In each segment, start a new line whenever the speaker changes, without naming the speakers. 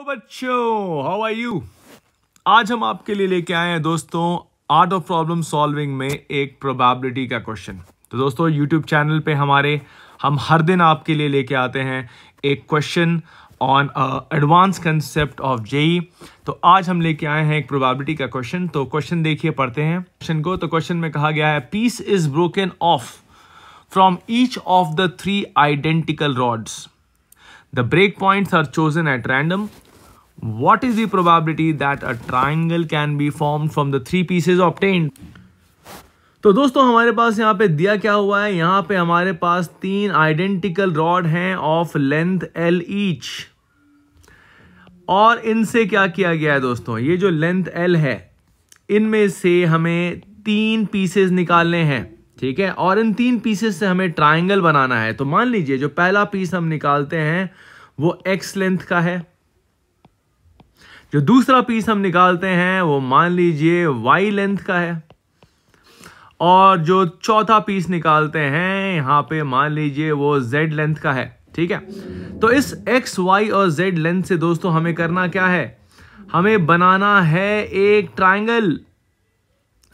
Hello बच्चों how are you आज हम आपके लिए लेके आए हैं दोस्तों आर्ट ऑफ प्रॉब्लम सॉल्विंग में एक प्रोबेबिलिटी का क्वेश्चन तो दोस्तों यूट्यूब चैनल पे हमारे हम हर दिन आपके लिए लेके आते हैं एक question on advance concept of JE तो आज हम लेके आए हैं एक प्रोबेबिलिटी का क्वेश्चन तो क्वेश्चन देखिए पढ़ते हैं क्वेश्चन को तो क्वेश्चन में कहा गया है piece is broken off from each of the three identical rods The breakpoints are chosen at random What is the probability that a triangle can be formed from the three pieces obtained? तो दोस्तों हमारे पास यहाँ पे दिया क्या हुआ है यहाँ पे हमारे पास तीन आइडेंटिकल रॉड हैं ऑफ लेंथ एल ईच और इनसे क्या किया गया है दोस्तों ये जो लेंथ एल है इनमें से हमें तीन पीसेस निकालने हैं ठीक है और इन तीन पीसेस से हमें ट्राइंगल बनाना है तो मान लीजिए जो पहला पीस हम निकालते हैं वो एक्स लेंथ का है जो दूसरा पीस हम निकालते हैं वो मान लीजिए वाई लेंथ का है और जो चौथा पीस निकालते हैं यहाँ पे मान लीजिए वो जेड लेंथ का है ठीक है तो इस एक्स वाई और जेड लेंथ से दोस्तों हमें करना क्या है हमें बनाना है एक ट्राइंगल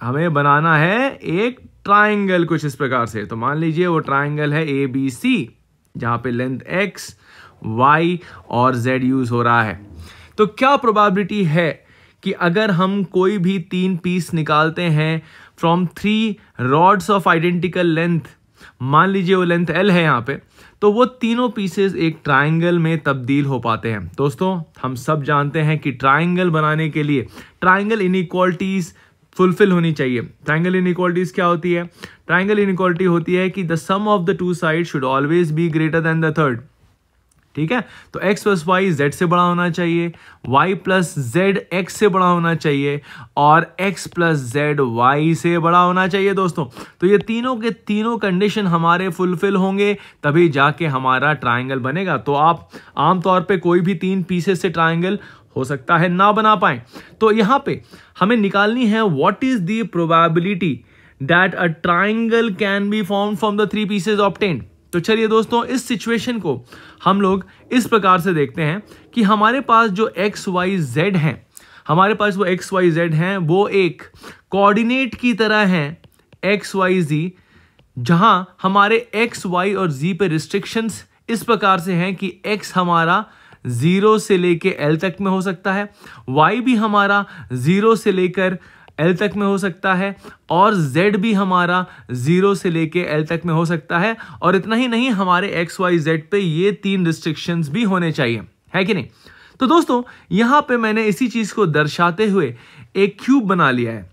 हमें बनाना है एक ट्राइंगल कुछ इस प्रकार से तो मान लीजिए वो ट्राइंगल है ए बी सी जहां पे लेंथ एक्स वाई और जेड यूज हो रहा है तो क्या प्रोबेबिलिटी है कि अगर हम कोई भी तीन पीस निकालते हैं from three rods of identical length मान लीजिए वो लेंथ एल है यहाँ पे तो वो तीनों पीसेस एक ट्रायंगल में तब्दील हो पाते हैं दोस्तों हम सब जानते हैं कि ट्रायंगल बनाने के लिए ट्रायंगल इनिक्वालिटीज़ फुलफिल होनी चाहिए ट्रायंगल इनिक्वालिटीज़ क्या होती है ट्रायंगल इनिक्वालिटी होती है कि the sum of the two side should always be greater than the third ठीक है तो x प्लस वाई जेड से बड़ा होना चाहिए y प्लस जेड एक्स से बड़ा होना चाहिए और x प्लस जेड वाई से बड़ा होना चाहिए दोस्तों तो ये तीनों के तीनों कंडीशन हमारे फुलफिल होंगे तभी जाके हमारा ट्राइंगल बनेगा तो आप आमतौर पे कोई भी तीन पीसेस से ट्राइंगल हो सकता है ना बना पाए तो यहाँ पे हमें निकालनी है what is the probability that a triangle can be form from the three pieces obtained तो चलिए दोस्तों इस सिचुएशन को हम लोग इस प्रकार से देखते हैं कि हमारे पास जो एक्स वाई जेड हैं हमारे पास वो एक्स वाई जेड हैं वो एक कोऑर्डिनेट की तरह हैं एक्स वाई जी जहां हमारे एक्स वाई और जी पे रिस्ट्रिक्शंस इस प्रकार से हैं कि एक्स हमारा ज़ीरो से लेके एल तक में हो सकता है वाई भी हमारा ज़ीरो से लेकर एल तक में हो सकता है और जेड भी हमारा जीरो से लेके एल तक में हो सकता है और इतना ही नहीं हमारे एक्स वाई जेड पे ये तीन रिस्ट्रिक्शंस भी होने चाहिए है कि नहीं तो दोस्तों यहां पे मैंने इसी चीज को दर्शाते हुए एक क्यूब बना लिया है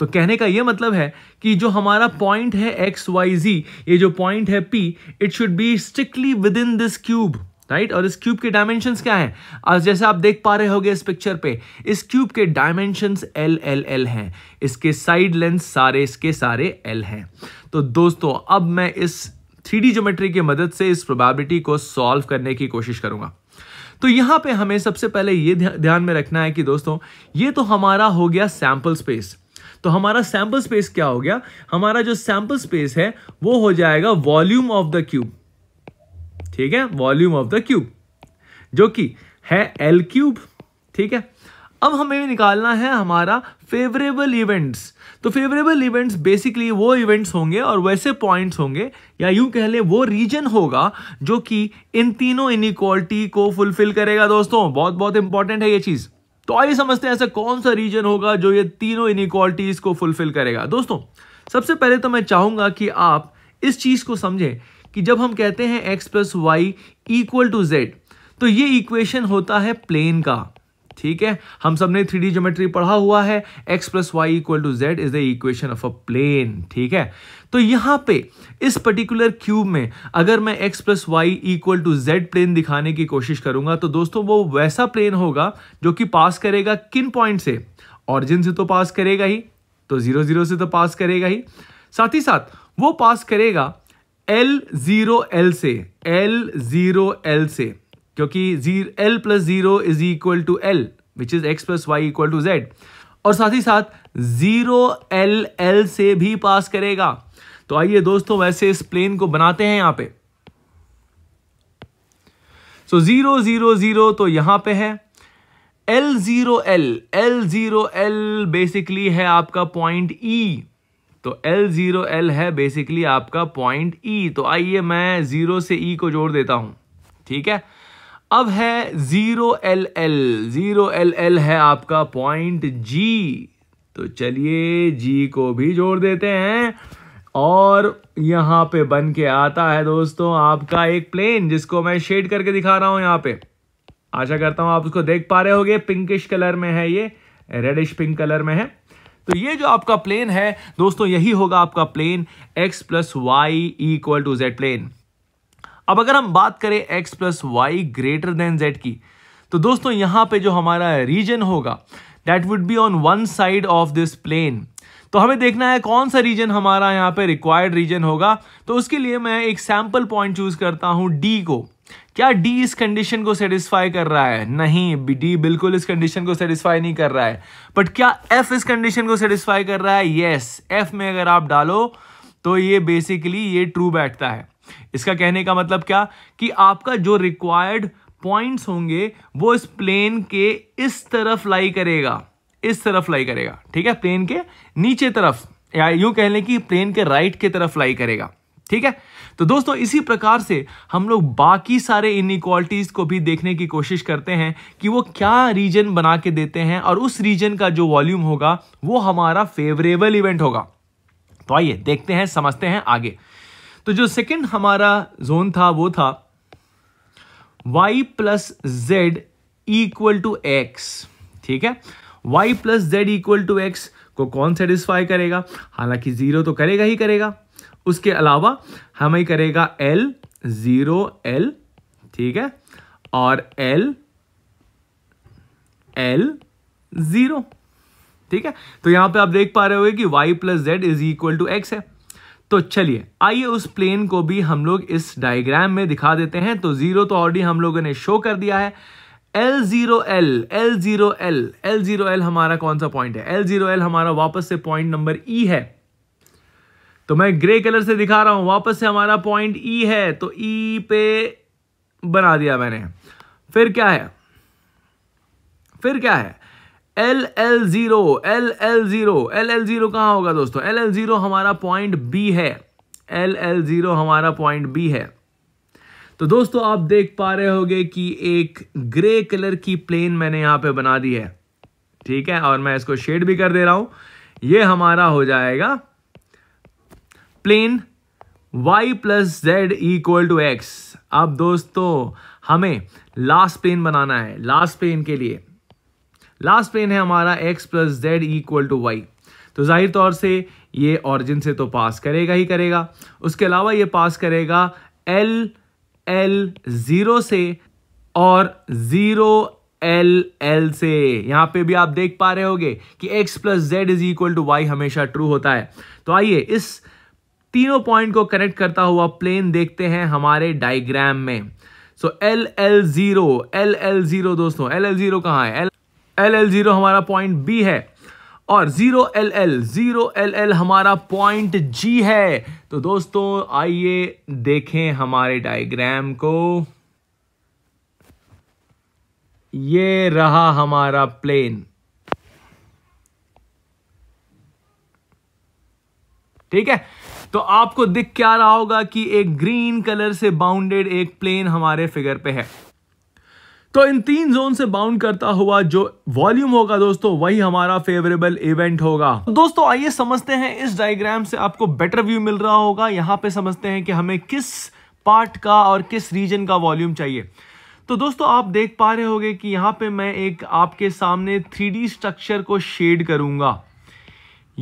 तो कहने का ये मतलब है कि जो हमारा पॉइंट है एक्स वाई जी ये जो पॉइंट है P it should be strictly within this cube right और इस क्यूब के डायमेंशन क्या है आज जैसे आप देख पा रहे हो इस पिक्चर पे इस क्यूब के डायमेंशन एल एल एल है इसके साइड लेंथ सारे इसके सारे एल हैं तो दोस्तों अब मैं इस थ्री ज्योमेट्री की मदद से इस प्रोबेबिलिटी को सॉल्व करने की कोशिश करूंगा तो यहां पे हमें सबसे पहले ये ध्यान में रखना है कि दोस्तों ये तो हमारा हो गया सैंपल स्पेस तो हमारा सैंपल स्पेस क्या हो गया हमारा जो सैंपल स्पेस है वो हो जाएगा वॉल्यूम ऑफ द क्यूब ठीक है वॉल्यूम ऑफ द क्यूब जो कि है एल क्यूब ठीक है अब हमें निकालना है हमारा फेवरेबल इवेंट्स तो फेवरेबल इवेंट्स बेसिकली वो इवेंट्स होंगे और वैसे पॉइंट्स होंगे या यूं कह लें वो रीजन होगा जो कि इन तीनों इनिक्वालिटी को फुलफिल करेगा दोस्तों बहुत बहुत इंपॉर्टेंट है ये चीज़ तो आइए समझते हैं ऐसा कौन सा रीजन होगा जो ये तीनों इनिक्वालिटीज़ को फुलफिल करेगा दोस्तों सबसे पहले तो मैं चाहूंगा कि आप इस चीज़ को समझें कि जब हम कहते हैं X plus Y equal to Z तो ये इक्वेशन होता है प्लेन का ठीक है हम सब ने थ्री ज्योमेट्री पढ़ा हुआ है x plus Y equal to Z is the equation of a plane ठीक है तो यहां पे इस पर्टिकुलर क्यूब में अगर मैं x plus Y equal to Z plane दिखाने की कोशिश करूंगा तो दोस्तों वो वैसा प्लेन होगा जो कि पास करेगा किन पॉइंट से ऑरिजिन से तो पास करेगा ही तो जीरो जीरो से तो पास करेगा ही साथ ही साथ वो पास करेगा एल जीरो एल से एल जीरो एल से क्योंकि L plus zero is equal to L which is X plus Y equal to Z और साथ ही साथ जीरो एल एल से भी पास करेगा तो आइए दोस्तों वैसे इस प्लेन को बनाते हैं यहां पे सो जीरो जीरो जीरो तो यहां पे है L zero L L zero L basically है आपका पॉइंट ई e. तो एल ज़ीरो एल है बेसिकली आपका पॉइंट ई e. तो आइए मैं ज़ीरो से ई e को जोड़ देता हूं ठीक है अब है zero L L zero L L है आपका पॉइंट जी तो चलिए जी को भी जोड़ देते हैं और यहां पे बन के आता है दोस्तों आपका एक प्लेन जिसको मैं शेड करके दिखा रहा हूं यहां पे आशा करता हूं आप उसको देख पा रहे होगे पिंकिश कलर में है ये रेडिश पिंक कलर में है तो ये जो आपका प्लेन है दोस्तों यही होगा आपका plane X plus Y equal to Z plane अब अगर हम बात करें X plus Y greater than Z की तो दोस्तों यहां पे जो हमारा रीजन होगा that would be on one side of this plane तो हमें देखना है कौन सा रीजन हमारा यहाँ पे रिक्वायर्ड रीजन होगा तो उसके लिए मैं एक सैम्पल पॉइंट चूज करता हूँ डी को क्या डी इस कंडीशन को सेटिस्फाई कर रहा है नहीं डी बिल्कुल इस कंडीशन को सेटिस्फाई नहीं कर रहा है बट क्या एफ इस कंडीशन को सेटिस्फाई कर रहा है यस एफ में अगर आप डालो तो ये बेसिकली ये ट्रू बैठता है इसका कहने का मतलब क्या कि आपका जो रिक्वायर्ड पॉइंट्स होंगे वो इस प्लेन के इस तरफ लाई करेगा इस तरफ लाई करेगा ठीक है प्लेन के नीचे तरफ या यूं कह लें कि प्लेन के राइट के तरफ लाई करेगा ठीक है तो दोस्तों इसी प्रकार से हम लोग बाकी सारे इनिक्वालिटीज़ को भी देखने की कोशिश करते हैं कि वो क्या रीजन बना के देते हैं और उस रीजन का जो वॉल्यूम होगा वो हमारा फेवरेबल इवेंट होगा तो आइए देखते हैं समझते हैं आगे तो जो सेकंड हमारा जोन था वो था y plus Z equal to X ठीक है y plus Z equal to X को कौन सेटिस्फाई करेगा हालांकि जीरो तो करेगा ही करेगा उसके अलावा हमें करेगा एल जीरो एल ठीक है और एल एल जीरो ठीक है तो यहां पे आप देख पा रहे हो कि y plus Z is equal to X है तो चलिए आइए उस प्लेन को भी हम लोग इस डायग्राम में दिखा देते हैं तो जीरो तो ऑलरेडी हम लोगों ने शो कर दिया है L zero L L zero L L zero L हमारा कौन सा पॉइंट है एल जीरो एल हमारा वापस से पॉइंट नंबर ई है तो मैं ग्रे कलर से दिखा रहा हूं वापस से हमारा पॉइंट ई e है तो ई e पे बना दिया मैंने फिर क्या है फिर क्या है L L zero L L zero L L zero कहां होगा दोस्तों एल एल जीरो हमारा पॉइंट बी है एल एल जीरो हमारा पॉइंट बी है तो दोस्तों आप देख पा रहे होगे कि एक ग्रे कलर की प्लेन मैंने यहां पे बना दी है ठीक है और मैं इसको शेड भी कर दे रहा हूं ये हमारा हो जाएगा explain Y plus Z equal to X अब दोस्तों हमें लास्ट प्लेन बनाना है लास्ट प्लेन के लिए लास्ट प्लेन है हमारा X plus Z equal to Y तो जाहिर तौर से ये ऑरिजिन से तो पास करेगा ही करेगा उसके अलावा ये पास करेगा एल एल ज़ीरो से और ज़ीरो एल एल से यहां पे भी आप देख पा रहे होंगे कि x plus Z is equal to Y हमेशा ट्रू होता है तो आइए इस तीनों पॉइंट को कनेक्ट करता हुआ प्लेन देखते हैं हमारे डायग्राम में so L L zero L L zero दोस्तों एल एल जीरो कहा है एल एल एल जीरो हमारा पॉइंट बी है और zero L L zero L L हमारा पॉइंट जी है तो दोस्तों आइए देखें हमारे डायग्राम को ये रहा हमारा प्लेन ठीक है तो आपको दिख क्या रहा होगा कि एक ग्रीन कलर से बाउंडेड एक प्लेन हमारे फिगर पे है तो इन तीन जोन से बाउंड करता हुआ जो वॉल्यूम होगा दोस्तों वही हमारा फेवरेबल इवेंट होगा तो दोस्तों आइए समझते हैं इस डायग्राम से आपको बेटर व्यू मिल रहा होगा यहां पे समझते हैं कि हमें किस पार्ट का और किस रीजन का वॉल्यूम चाहिए तो दोस्तों आप देख पा रहे होगे कि यहाँ पे मैं एक आपके सामने थ्री स्ट्रक्चर को शेड करूंगा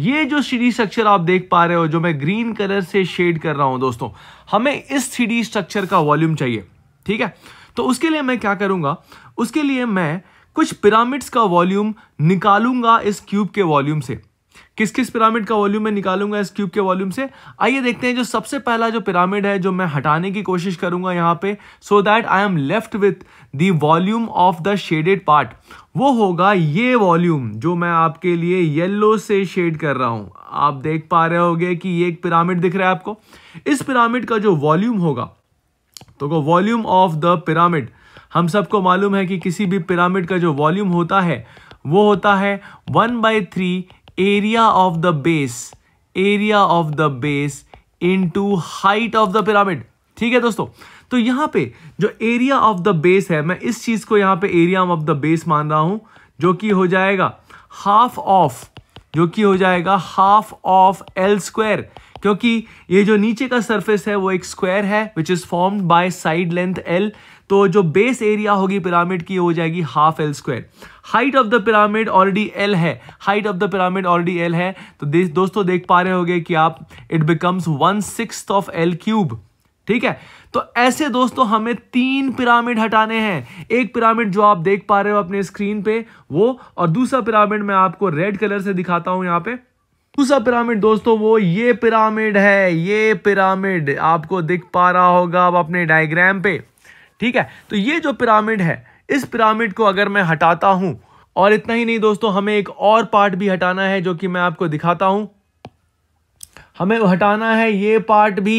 ये जो सीडी स्ट्रक्चर आप देख पा रहे हो जो मैं ग्रीन कलर से शेड कर रहा हूं दोस्तों हमें इस सीडी स्ट्रक्चर का वॉल्यूम चाहिए ठीक है तो उसके लिए मैं क्या करूंगा उसके लिए मैं कुछ पिरामिड्स का वॉल्यूम निकालूंगा इस क्यूब के वॉल्यूम से किस किस पिरामिड का वॉल्यूम मैं निकालूंगा इस क्यूब के वॉल्यूम से आइए देखते हैं जो सबसे पहला जो पिरामिड है जो मैं हटाने की कोशिश करूंगा यहाँ पे so that I am left with the volume of the shaded part वो होगा ये वॉल्यूम जो मैं आपके लिए येल्लो से शेड कर रहा हूँ आप देख पा रहे होगे कि ये एक पिरामिड दिख रहा है आपको इस पिरामिड का जो वॉल्यूम होगा तो वो वॉल्यूम ऑफ द पिरामिड हम सबको मालूम है कि किसी भी पिरामिड का जो वॉल्यूम होता है वो होता है one by three area of the base area of the base into height of the pyramid ठीक है दोस्तों तो यहां पे जो एरिया ऑफ द बेस है मैं इस चीज को यहां पे एरिया ऑफ द बेस मान रहा हूं जो कि हो जाएगा हाफ ऑफ जो कि हो जाएगा हाफ ऑफ एल स्क्वायर क्योंकि ये जो नीचे का सरफेस है वो एक स्क्वायर है which is form by side length L तो जो बेस एरिया होगी पिरामिड की हो जाएगी half L square height of the pyramid already L है height of the pyramid already L है तो दोस्तों देख पा रहे होगे कि आप it becomes one six of L cube ठीक है तो ऐसे दोस्तों हमें तीन पिरामिड हटाने हैं एक पिरामिड जो आप देख पा रहे हो अपने स्क्रीन पे वो और दूसरा पिरामिड मैं आपको रेड कलर से दिखाता हूं यहां पे दूसरा पिरामिड दोस्तों वो ये पिरामिड है ये पिरामिड आपको दिख पा रहा होगा अब अपने डायग्राम पे ठीक है तो ये जो पिरामिड है इस पिरामिड को अगर मैं हटाता हूं और इतना ही नहीं दोस्तों हमें एक और पार्ट भी हटाना है जो कि मैं आपको दिखाता हूं हमें हटाना है ये पार्ट भी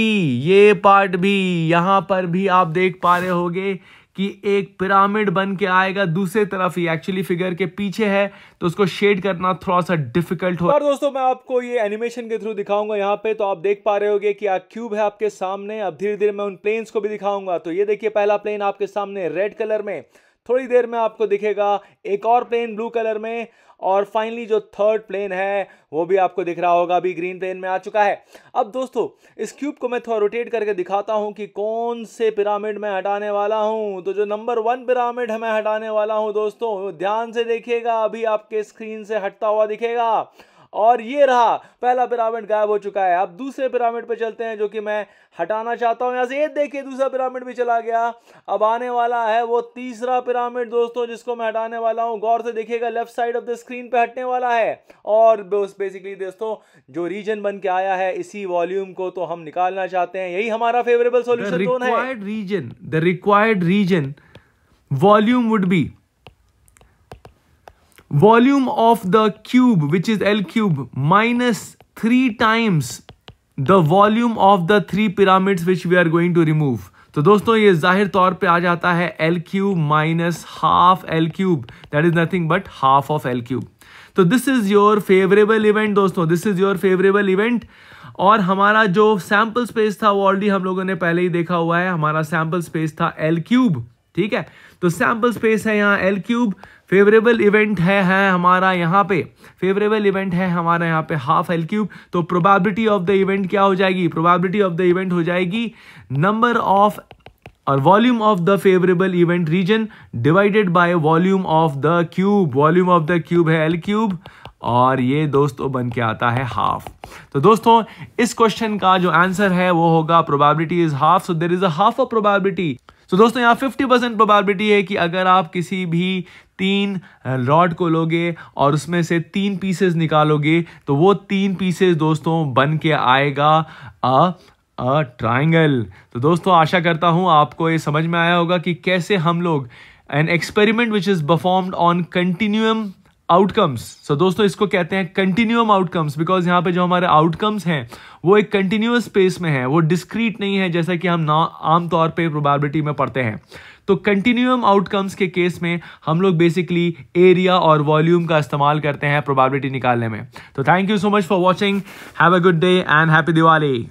ये पार्ट भी यहां पर भी आप देख पा रहे होगे कि एक पिरामिड बन के आएगा दूसरे तरफ ये एक्चुअली फिगर के पीछे है तो उसको शेड करना थोड़ा सा डिफिकल्ट हो और दोस्तों मैं आपको ये एनिमेशन के थ्रू दिखाऊंगा यहाँ पे तो आप देख पा रहे होंगे कि आ क्यूब है आपके सामने अब धीरे धीरे मैं उन प्लेन्स को भी दिखाऊंगा तो ये देखिए पहला प्लेन आपके सामने रेड कलर में थोड़ी देर में आपको दिखेगा एक और प्लेन ब्लू कलर में और फाइनली जो थर्ड प्लेन है वो भी आपको दिख रहा होगा अभी ग्रीन प्लेन में आ चुका है अब दोस्तों इस क्यूब को मैं थोड़ा रोटेट करके दिखाता हूं कि कौन से पिरामिड मैं हटाने वाला हूं तो जो नंबर वन पिरामिड है मैं हटाने वाला हूं दोस्तों ध्यान से देखिएगा अभी आपके स्क्रीन से हटता हुआ दिखेगा और ये रहा पहला पिरामिड गायब हो चुका है अब दूसरे पिरामिड पे चलते हैं जो कि मैं हटाना चाहता हूं यहां से ये देखिए दूसरा पिरामिड भी चला गया अब आने वाला है वो तीसरा पिरामिड दोस्तों जिसको मैं हटाने वाला हूं गौर से देखिएगा left side of the screen पे हटने वाला है और बेसिकली दोस्तों जो रीजन बन के आया है इसी वॉल्यूम को तो हम निकालना चाहते हैं यही हमारा फेवरेबल सोल्यूशन है region the required region volume would be volume of the cube which is L cube minus 3 times the volume of the three pyramids which we are going to remove तो दोस्तों ये जाहिर तौर पे आ जाता है L cube minus half L cube that is nothing but half of L cube तो this is your favourable event दोस्तों this is your favourable event और हमारा जो सैंपल स्पेस था वो ऑलरेडी हम लोगों ने पहले ही देखा हुआ है हमारा सैंपल स्पेस था एल क्यूब ठीक है तो सैम्पल स्पेस है यहाँ एल क्यूब फेवरेबल इवेंट है है हमारा यहाँ पे फेवरेबल इवेंट है हमारा यहाँ पे हाफ एल क्यूब तो प्रोबेबिलिटी ऑफ द इवेंट क्या हो जाएगी प्रोबेबिलिटी ऑफ द इवेंट हो जाएगी नंबर ऑफ और volume of the favourable event region divided by volume of the cube volume of the cube है एल क्यूब और ये दोस्तों बन के आता है हाफ तो दोस्तों इस क्वेश्चन का जो आंसर है वो होगा probability is half so there is a half of probability so so, दोस्तों यहाँ फिफ्टी परसेंट प्रोबेबिलिटी है कि अगर आप किसी भी तीन रॉड को लोगे और उसमें से तीन पीसेस निकालोगे तो वो तीन पीसेस दोस्तों बन के आएगा अ अ ट्राइंगल तो दोस्तों आशा करता हूँ आपको ये समझ में आया होगा कि कैसे हम लोग an experiment which is performed on continuum outcomes so दोस्तों इसको कहते हैं कंटिन्यूम आउटकम्स बिकॉज यहाँ पे जो हमारे आउटकम्स हैं वो एक कंटिन्यूस स्पेस में है वो डिस्क्रीट नहीं है जैसा कि हम ना आमतौर पे प्रोबेबिलिटी में पढ़ते हैं तो कंटिन्यूम आउटकम्स के केस में हम लोग बेसिकली एरिया और वॉल्यूम का इस्तेमाल करते हैं प्रोबेबिलिटी निकालने में तो thank you so much for watching have a good day and happy Diwali